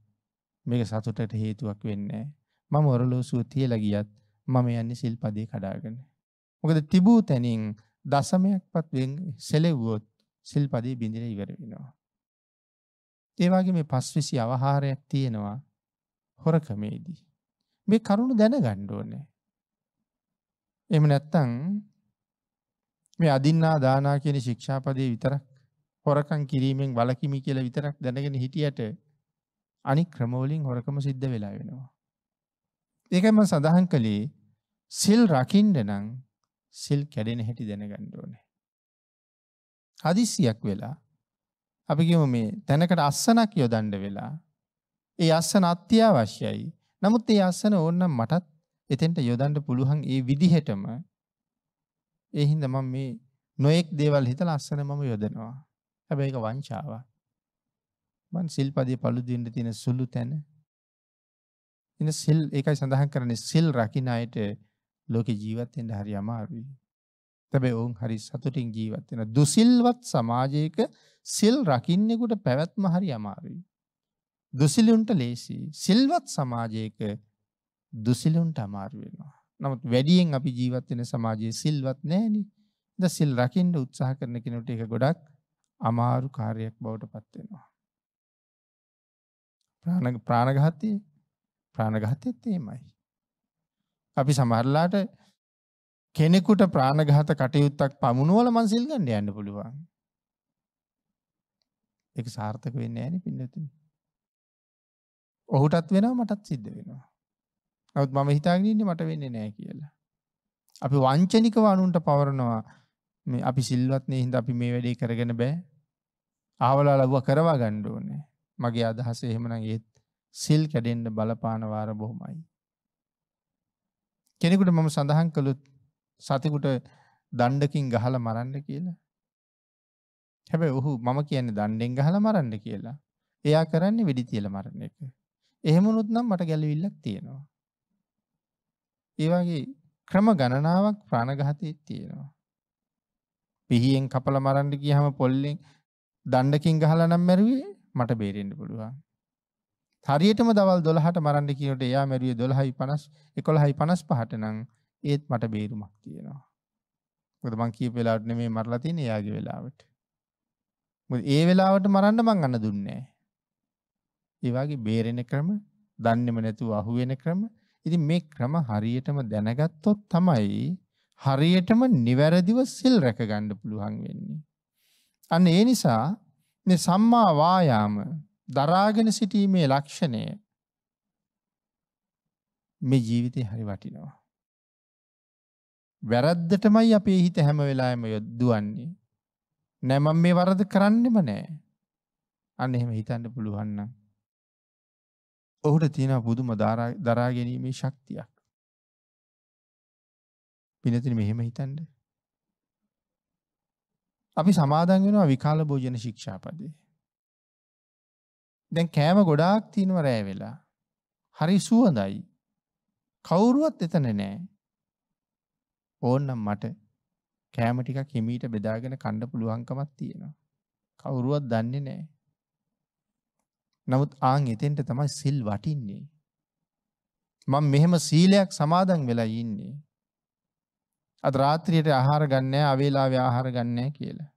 මේක සතුටට හේතුවක් වෙන්නේ නැහැ. මම ඔරලෝසුව තියලා ගියත් මම යන්නේ සිල්පදේ කඩාගෙන. මොකද තිබූ තැනින් දසමයක්වත් සෙලෙව්වොත් සිල්පදේ බිඳිලා ඉවර වෙනවා. ඒ වගේ මේ පස්විසි අවහාරයක් තියෙනවා හොරකමේදී. මේ කරුණ දැනගන්න ඕනේ. එහෙම නැත්නම් මේ අදින්නා දානා කියන ශික්ෂාපදේ විතරක් හොරකම් කිරීමෙන් වළකිමි කියලා විතරක් දැනගෙන හිටියට අනික් ක්‍රමවලින් හොරකම සිද්ධ වෙලා වෙනවා. ඒකයි මම සඳහන් කළේ සිල් රකින්න නම් සිල් කැඩෙන හැටි දැනගන්න ඕනේ. හදිස්සියක් වෙලා අපි කියමු මේ තැනකට අස්සනක් යොදන්න වෙලා ඒ අස්සන අත්‍යවශ්‍යයි. නමුත් ඒ අසන ඕනනම් මටත් එතෙන්ට යොදන්න පුළුවන් ඒ විදිහටම ඒ හින්දා මම මේ නොඑක් දේවල් හිතලා අසන මම යොදනවා. හැබැයි ඒක වංචාවක්. මං සිල්පදේ පළුදෙන්න තියෙන සුළු තැන. ඉතින් සිල් ඒකයි සඳහන් කරන්නේ සිල් රකින්න අයට ලෝකේ ජීවත් වෙන්න හරි අමාරුයි. හැබැයි ඔවුන් හරි සතුටින් ජීවත් වෙන දුසිල්වත් සමාජයක සිල් රකින්නෙකුට පැවැත්ම හරි අමාරුයි. දුසිලුන්ට ලේසි. සිල්වත් සමාජයක දුසිලුන්ට අමාරු වෙනවා. නමුත් වැඩියෙන් අපි ජීවත් වෙන සමාජයේ සිල්වත් නැහෙනි. ද සිල් රකින්න උත්සාහ කරන කෙනෙකුට ඒක ගොඩක් අමාරු කාර්යයක් බවට පත් වෙනවා. ප්‍රාණ ප්‍රාණඝාතය ප්‍රාණඝාතයත් එහෙමයි. අපි සමහරලාට කෙනෙකුට ප්‍රාණඝාත කටයුත්තක් පමුණුවල මං සිල් ගන්න යන්න පුළුවන්. ඒක සාර්ථක වෙන්නේ නැහැ නේ පින්නතුනි. ඔහුටත් වෙනවා මටත් සිද්ධ වෙනවා. නමුත් මම හිතාගෙන ඉන්නේ මට වෙන්නේ නැහැ කියලා. අපි වංචනිකව අනුන්ට පවරනවා මේ අපි සිල්වත් නේ හින්දා අපි මේ වැඩේ කරගෙන බෑ. ආවලා ලව්ව කරවා ගන්න ඕනේ. මගේ අදහස එහෙමනම් ඒත් සිල් කැඩෙන්න බලපාන වාර බොහොමයි. කෙනෙකුට මම සඳහන් කළොත් සතෙකුට දණ්ඩකින් ගහලා මරන්න කියලා. හැබැයි ඔහු මම කියන්නේ දණ්ඩෙන් ගහලා මරන්න කියලා. එයා කරන්නේ වෙඩි තියලා මරණ එක. එහෙමනුත් නම් මට ගැලවිල්ලක් තියෙනවා. ඒ වගේ ක්‍රම ගණනාවක් ප්‍රාණඝාතයේ තියෙනවා. පිහියෙන් කපලා මරන්න ගියහම පොල්ලෙන් දණ්ඩකින් ගහලා නම් මැරුවේ මට බේරෙන්න පුළුවන්. හරියටම දවල් 12ට මරන්න කියනකොට එයා මැරුවේ 12:50 11:55ට නම් ඒත් මට බේරුමක් තියෙනවා. මොකද මං කීප වෙලාවට නෙමෙයි මරලා තියෙන්නේ එයාගේ වෙලාවට. මොකද ඒ වෙලාවට මරන්න මං අන්න දුන්නේ නැහැ. ඒ වගේ බේරෙන ක්‍රම, දන්නේම නැතුව අහුවෙන ක්‍රම. ඉතින් මේ ක්‍රම හරියටම දැනගත්තොත් තමයි හරියටම නිවැරදිව සිල් රැකගන්න පුළුවන් වෙන්නේ. අන්න ඒ නිසා මේ සම්මා වායාම දරාගෙන සිටීමේ ලක්ෂණය මේ ජීවිතේ හරි වටිනවා. වැරද්දටමයි අපේ හිත හැම වෙලාවෙම යොදුවන්නේ. නෑ මම මේ වරද කරන්නෙම නෑ. අන්න එහෙම හිතන්න පුළුවන් නම් ඔහුට තියෙන පුදුම දරා ගැනීමේ ශක්තියක්. පිනතින මෙහෙම හිතන්න. අපි සමාදන් වෙනවා විකාල භෝජන ශික්ෂාපදේ. දැන් කෑම ගොඩාක් තියෙනවා රෑ වෙලා. හරි සුවඳයි. කවුරුවත් එතන නෑ. ඕන්නම් මට කෑම ටිකක් හිමීට බෙදාගෙන කන්න පුළුවන්කමක් තියෙනවා. කවුරුවත් දන්නේ නෑ. නමුත් ආන් එතෙන්ට තමයි සිල් වටින්නේ. මම මෙහෙම සීලයක් සමාදන් වෙලා ඉන්නේ. අද රාත්‍රියට ආහාර ගන්නෑ, අවේලාවේ ආහාර ගන්නෑ කියලා.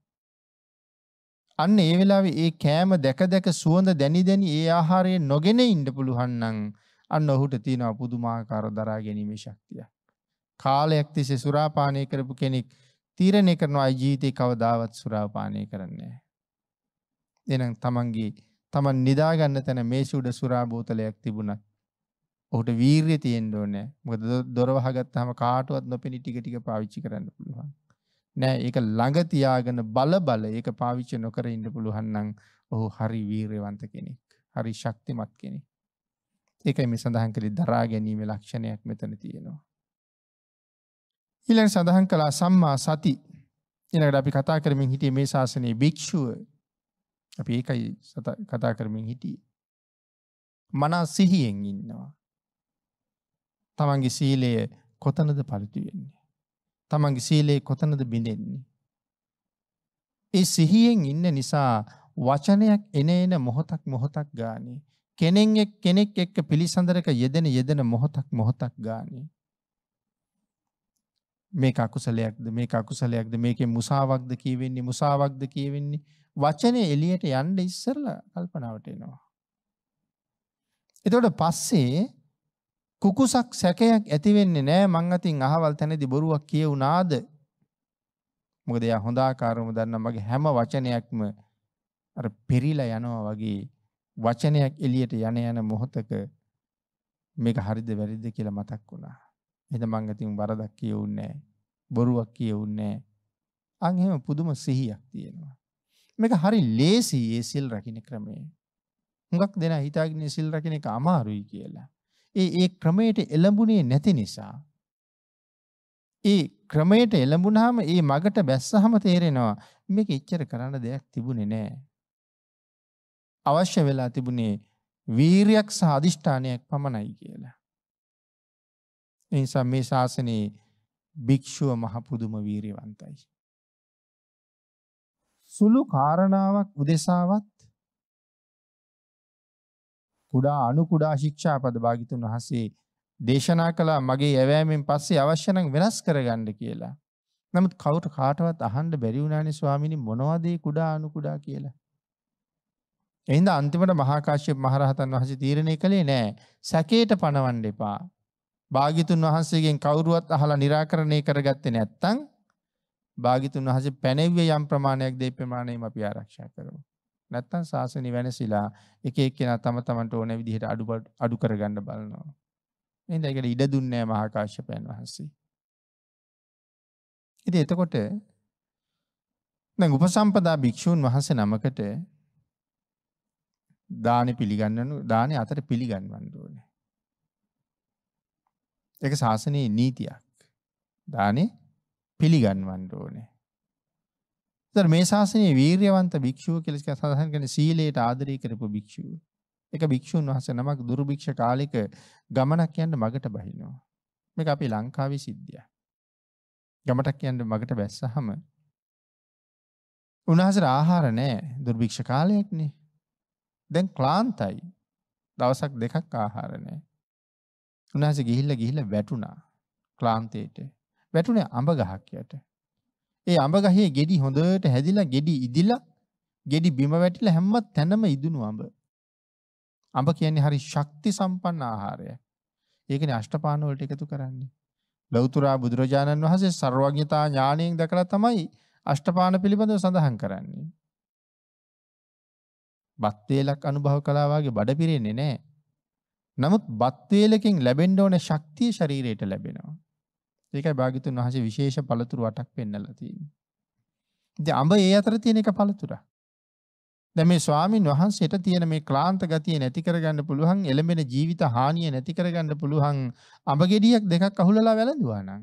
අන්න ඒ වෙලාවේ ඒ කෑම දැක දැක සුවඳ දැනි දැනි ඒ ආහාරය නොගෙන ඉන්න පුළුවන් නම් අන්න ඔහුට තියෙනවා පුදුමාකාර දරා ගැනීමේ ශක්තිය. කාලයක් තිස්සේ සුරාපානය කරපු කෙනෙක් තීරණය කරනවා ජීවිතේ කවදාවත් සුරාපානය කරන්නේ නැහැ. එහෙනම් තමන්ගේ තමන් නිදා ගන්න තැන මේෂ උඩ සුරා බෝතලයක් තිබුණත් ඔහුට වීරිය තියෙන්න ඕනේ. මොකද දොර වහගත්තාම කාටවත් නොපෙනී ටික ටික පාවිච්චි කරන්න පුළුවන්. නෑ ඒක ළඟ තියාගෙන බල බල ඒක පාවිච්චි නොකර ඉන්න පුළුවන් නම් ඔහු හරි වීරයවන්ත කෙනෙක්. හරි ශක්තිමත් කෙනෙක්. ඒකයි මේ සඳහන් කළේ දරා ගැනීමේ ලක්ෂණයක් මෙතන තියෙනවා. ඊළඟ සඳහන් කළා සම්මා සති. ඊළඟට අපි කතා කරමින් හිටියේ මේ ශාසනයේ භික්ෂුව අපි ඒකයි කතා කරමින් හිටිය. මනා සිහියෙන් ඉන්නවා. තමන්ගේ සීලයේ කොතනද පරිතිවෙන්නේ. තමන්ගේ සීලයේ කොතනද බිඳෙන්නේ. ඒ සිහියෙන් ඉන්න නිසා වචනයක් එන එන මොහොතක් මොහොතක් ගානේ කෙනෙන් එක් කෙනෙක් එක්ක පිළිසඳරක යෙදෙන යෙදෙන මොහොතක් මොහොතක් ගානේ මේක අකුසලයක්ද මේක අකුසලයක්ද මේකේ මුසාවක්ද කියවෙන්නේ මුසාවක්ද කියවෙන්නේ වචනේ එළියට යන්න ඉස්සෙල්ලා කල්පනාවට එනවා. එතකොට පස්සේ කුකුසක් සැකයක් ඇති වෙන්නේ නැහැ මං අතින් අහවල් තැනදී බොරුවක් කියුණාද? මොකද එයා හොඳ ආකාරවම දන්නා මගේ හැම වචනයක්ම අර පෙරිලා යනවා වගේ වචනයක් එළියට යන යන මොහොතක මේක හරිද වැරදිද කියලා මතක් වුණා. එහෙනම් මං අතින් වරදක් කියුන්නේ නැහැ. බොරුවක් කියුන්නේ නැහැ. අන් එහෙම පුදුම සිහියක් තියෙනවා. මේක හරි ලේසි ඒ සිල් රකින්න ක්‍රමය. හුඟක් දෙනා හිතාගෙන සිල් රකින්න එක අමාරුයි කියලා. ඒ ඒ ක්‍රමයට එළඹුණේ නැති නිසා ඒ ක්‍රමයට එළඹුණාම ඒ මගට බැස්සහම තේරෙනවා මේක ඉච්චර කරන්න දෙයක් තිබුණේ නෑ. අවශ්‍ය වෙලා තිබුණේ වීරයක් සහ අදිෂ්ඨානයක් පමණයි කියලා. ඒ නිසා මේ ශාසනයේ භික්ෂුව මහ පුදුම වීරියවන්තයි. සුළු කාරණාවක් උදෙසාවත් කුඩා අනු කුඩා ශික්ෂාපද භාගිතුන් වහන්සේ දේශනා කළා මගේ යැවෑමෙන් පස්සේ අවශ්‍ය නම් වෙනස් කරගන්න කියලා. නමුත් කවුට කාටවත් අහන්න බැරි වුණානේ ස්වාමීනි මොනවද මේ කුඩා අනු කුඩා කියලා. එහෙනම් අන්තිමට මහා කාශ්‍යප මහරහතන් වහන්සේ තීරණය කළේ නෑ සැකයට පණවන්න එපා. භාග්‍යතුන් වහන්සේගෙන් කවුරුවත් අහලා निराකරණය කරගත්තේ නැත්තම් භාගිතුන් වහසේ පැනෙව්වේ යම් ප්‍රමාණයක් දේ ප්‍රමාණයම අපි ආරක්ෂා කරමු. නැත්තම් ශාසනය වෙනසිලා එක එක්කෙනා තම තමන්ට ඕන විදිහට අඩු අඩු කරගන්න බලනවා. එහෙනම් ඒකට ඉඩ දුන්නේ නැහැ මහා කාශ්‍යපයන් වහන්සේ. ඉතින් එතකොට දැන් උපසම්පදා භික්ෂූන් වහන්සේ නමකට දානි පිළිගන්නනු දානි අතර පිළිගන්වන්න ඕනේ. ඒක ශාසනයේ නීතියක්. දානේ පිළිගන්වන්න ඕනේ. ඒතර මේ ශාසනයේ වීරියවන්ත භික්ෂුව කියලා සඳහන් කරන සීලයට ආදරය කරපු භික්ෂුව. එක භික්ෂුන් වහන්සේ නමක් දුර්භික්ෂ කාලෙක ගමනක් යන්න මගට බහිනවා. මේක අපේ ලංකාවේ සිද්ධියක්. ගමටක් යන්න මගට බැස්සහම උන්වහන්සේට ආහාර නැහැ දුර්භික්ෂ කාලයක්නේ. දැන් ක්ලාන්තයි. දවසක් දෙකක් ආහාර නැහැ. උන්වහන්සේ ගිහිල්ලා ගිහිල්ලා වැටුණා ක්ලාන්තයට. වැටුනේ අඹ ගහක් යට. ඒ අඹ ගහේ ගෙඩි හොඳට හැදිලා ගෙඩි ඉදිලා ගෙඩි බිම වැටිලා හැම තැනම ඉදුණු අඹ. අඹ කියන්නේ හරි ශක්ති සම්පන්න ආහාරයක්. ඒකනේ අෂ්ටපාන වලට එකතු කරන්නේ. ලෞතුරා බුදුරජාණන් වහන්සේ ਸਰවඥතා ඥාණයෙන් දැකලා තමයි අෂ්ටපාන පිළිබඳව සඳහන් කරන්නේ. බත් වේලක් අනුභව කළා වගේ බඩ පිරෙන්නේ නැහැ. නමුත් බත් වේලකින් ලැබෙන්න ඕන ශක්තිය ශරීරයට ලැබෙනවා. ඒකයි භාග්‍යතුන් වහන්සේ විශේෂ පළතුරු අටක් පෙන්නලා තියෙන්නේ. ඉතින් අඹ ඒ අතර තියෙන එක පළතුරක්. දැන් මේ ස්වාමින් වහන්සේට තියෙන මේ ක්ලාන්ත ගතිය නැති කරගන්න පුළුවන්, එළඹෙන ජීවිත හානිය නැති කරගන්න පුළුවන් අඹ ගෙඩියක් දෙකක් අහුලලා වැළඳුවා නම්.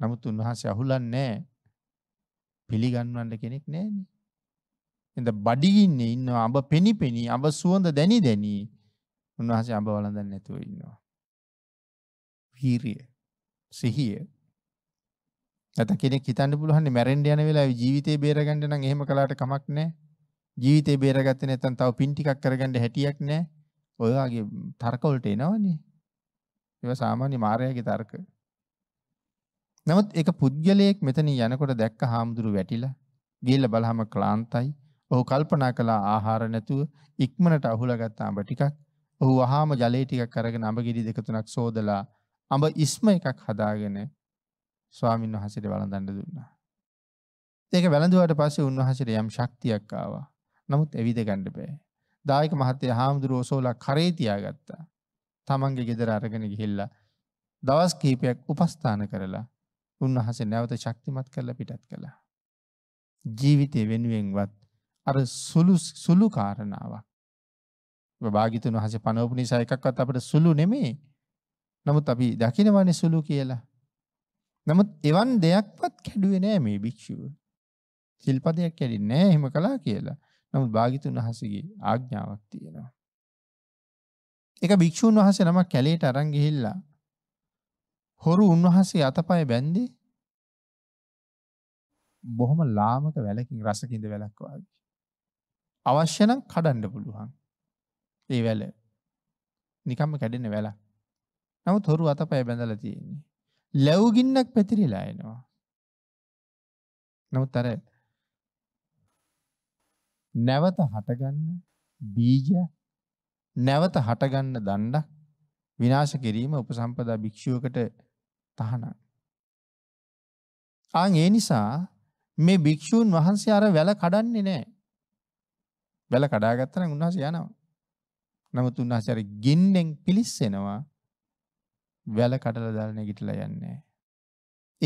නමුත් උන්වහන්සේ අහුලන්නේ නැහැ. පිළිගන්වන්න කෙනෙක් නැහැනේ. එඳ බඩගින්නේ ඉන්නවා අඹ පෙනිපෙනී, අඹ සුවඳ දැනි දැනි. උන්වහන්සේ අඹ වළඳන්නේ නැතුව ඉන්නවා. වීරිය සිහිය. නැත්නම් කෙනෙක් හිතන්න පුළුවන් මැරෙන්න යන වෙලාවේ ජීවිතේ බේරගන්න නම් එහෙම කළාට කමක් නැහැ. ජීවිතේ බේරගත්තේ නැත්නම් තව පින් ටිකක් කරගන්න හැටියක් නැහැ. ඔයාගේ තර්ක වලට එනවනේ. ඒවා සාමාන්‍ය මායාවේ තර්ක. නමුත් ඒක පුද්ගලයෙක් මෙතන යනකොට දැක්ක හාමුදුරු වැටිලා ගිහිල්ලා බලහම ක්ලාන්තයි. ඔහු කල්පනා කළා ආහාර නැතුව ඉක්මනට අහුලා ගත්ත අඹ ටිකක්. ඔහු වහාම ජලය ටිකක් අරගෙන අඹගිරි දෙක තුනක් සෝදලා අඹ ඉස්ම එකක් හදාගෙන ස්වාමීන් වහන්සේට වළඳන්න දුන්නා. ඒක වැළඳුවාට පස්සේ උන්වහන්සේට යම් ශක්තියක් ආවා. නමුත් එවිද ගන්න බෑ. දායක මහත්තයා හාමුදුරුවෝ සෝලා කරේ තියාගත්තා. තමන්ගේ ගෙදර අරගෙන ගිහිල්ලා දවස් කීපයක් උපස්ථාන කරලා උන්වහන්සේ නැවත ශක්තිමත් කරලා පිටත් කළා. ජීවිතේ වෙනුවෙන්වත් අර සුළු සුළු කාරණාවක්. භාග්‍යතුන් වහන්සේ පනවපු නිසා එකක්වත් අපිට සුළු නෙමෙයි. නමුත් අපි දකිනවනේ සුළු කියලා. නමුත් එවන් දෙයක්වත් කැඩුවේ නෑ මේ භික්ෂුව. සිල්පදයක් කැඩෙන්නේ නෑ එහෙම කළා කියලා. නමුත් භාග්‍යතුන් වහන්සේගේ ආඥාවක් තියෙනවා. ඒක භික්ෂුන් වහන්සේ නමක් කැලේට අරන් ගිහිල්ලා හොරු උන්වහන්සේ අතපය බැන්දේ බොහොම ලාමක වැලකින් රසකින්ද වැලක් වගේ. අවශ්‍ය නම් කඩන්න පුළුවන්. ඒ වැල. නිකම්ම කැඩෙන වැලක්. නමුත් හොරු අතපය බැඳලා තියෙන්නේ. ලැබු ගින්නක් පැතිරිලා එනවා. නමුත් අර නැවත හටගන්න බීජ නැවත හටගන්න දණ්ඩ විනාශ කිරීම උපසම්පදා භික්ෂුවකට තහනම්. ආන් ඒ නිසා මේ භික්ෂූන් වහන්සේ අර වැල කඩන්නේ නැහැ. වැල කඩාගත්ත නම් උන්වහන්සේ යනවා. නමුත් උන්වහන්සේ අර ගින්නෙන් පිලිස්සෙනවා. වැල කඩලා දාලා නැගිටලා යන්නේ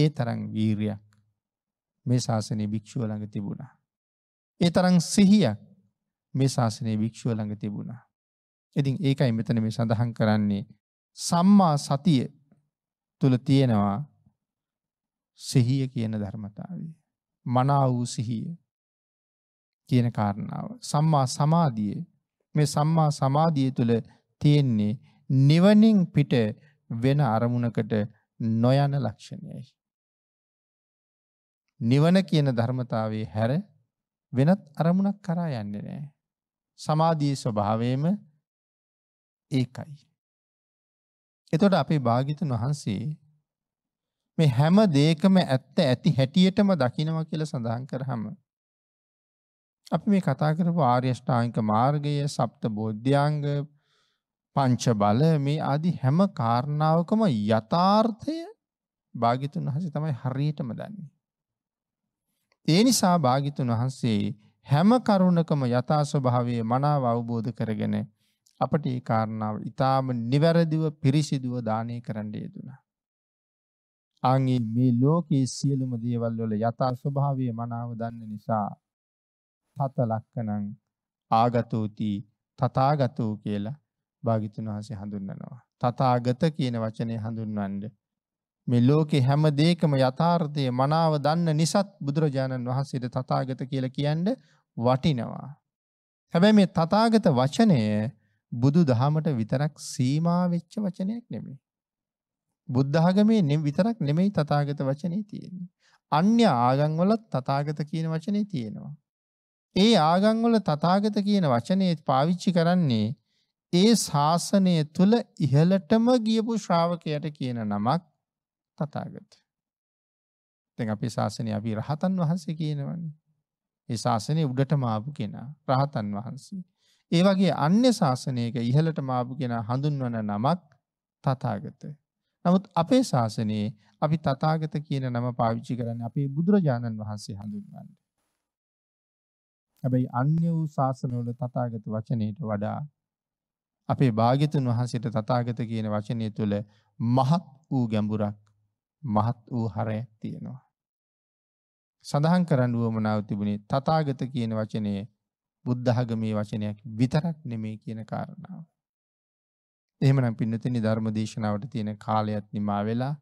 ඒ තරම් වීරියක් මේ ශාසනයේ භික්ෂුව ළඟ තිබුණා. ඒ තරම් සිහියක් මේ ශාසනයේ භික්ෂුව ළඟ තිබුණා. ඉතින් ඒකයි මෙතන මේ සඳහන් කරන්නේ සම්මා සතිය තුල තියෙනවා සිහිය කියන ධර්මතාවය. මනා වූ සිහිය කියන කාරණාව. සම්මා සමාධිය මේ සම්මා සමාධිය තුල තියෙන්නේ නිවනින් පිට වෙන අරමුණකට නොයන ලක්ෂණයයි. නිවන කියන ධර්මතාවයේ හැර වෙනත් අරමුණක් කරා යන්නේ නැහැ. සමාධියේ ස්වභාවයම ඒකයි. එතකොට අපේ භාග්‍යතුන් වහන්සේ මේ හැම දෙයකම ඇත්ත ඇති හැටියටම දකිනවා කියලා සඳහන් කරාම අපි මේ කතා කරපු ආර්ය ශ්‍රාංක මාර්ගය, සප්ත බෝධ්‍යාංග, පංච බල මේ ආදි හැම කාරණාවකම යථාර්ථය භාග්‍යතුන් වහන්සේ තමයි හරියටම දන්නේ. ඒ නිසා භාග්‍යතුන් වහන්සේ හැම කරුණකම යථා ස්වභාවය මනාව අවබෝධ කරගෙන අපට ඒ කාරණාව ඊටාම නිවැරදිව පිරිසිදුව දානය කරන්න යෙදුණා. ආන්ගේ මේ ලෝකයේ සියලුම දේවල් වල යථා ස්වභාවය මනාව දන්න නිසා තත ලක්කනං ආගතෝති තථාගතෝ කියලා භාග්‍යතුන් වහන්සේ හඳුන්වනවා. තථාගත කියන වචනේ හඳුන්වන්නේ මේ ලෝකේ හැම දෙයකම යථාර්ථය මනාව දන්න නිසාත් බුදුරජාණන් වහන්සේට තථාගත කියලා කියන්නේ වටිනවා. හැබැයි මේ තථාගත වචනය බුදු දහමට විතරක් සීමා වෙච්ච වචනයක් නෙමෙයි. බුද්ධ ආගමේ විතරක් නෙමෙයි තථාගත වචනේ තියෙන්නේ. අන්‍ය ආගම් වලත් තථාගත කියන වචනේ තියෙනවා. ඒ ආගම් වල තථාගත කියන වචනේ පාවිච්චි කරන්නේ ඒ ශාසනය තුල ඉහළටම ගියපු ශ්‍රාවකයට කියන නමක් තථාගත. දැන් අපේ ශාසනය අපි රහතන් වහන්සේ කියනවනේ. ඒ ශාසනය උඩටම ආපු කෙනා රහතන් වහන්සේ. ඒ වගේ අන්‍ය ශාසනයක ඉහළටම ආපු කෙනා හඳුන්වන නමක් තථාගත. නමුත් අපේ ශාසනයේ අපි තථාගත කියන නම පාවිච්චි කරන්නේ අපේ බුදුරජාණන් වහන්සේ හඳුන්වන්නේ. හැබැයි අන්‍ය වූ ශාසනවල තථාගත වචනයට වඩා අපේ භාග්‍යතුන් වහන්සේට තථාගත කියන වචනය තුළ මහත් වූ ගැඹුරක් මහත් වූ හරයක් තියෙනවා. සඳහන් කරන්න වුවමනාව තිබුණේ තථාගත කියන වචනය බුද්ධඝමී වචනයක් විතරක් නෙමෙයි කියන කාරණාව. එහෙමනම් පින්නතනි ධර්ම දේශනාවට තියෙන කාලයත් නිමා වෙලා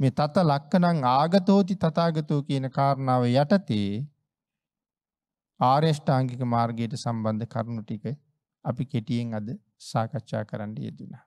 මේ තත ලක්කනං ආගතෝති තථාගතෝ කියන කාරණාව යටතේ ආර්ය ශ්‍රාංගික මාර්ගයට සම්බන්ධ කරුණු ටික අපි කෙටියෙන් අද සාකච්ඡා කරන්න යෙදුණා.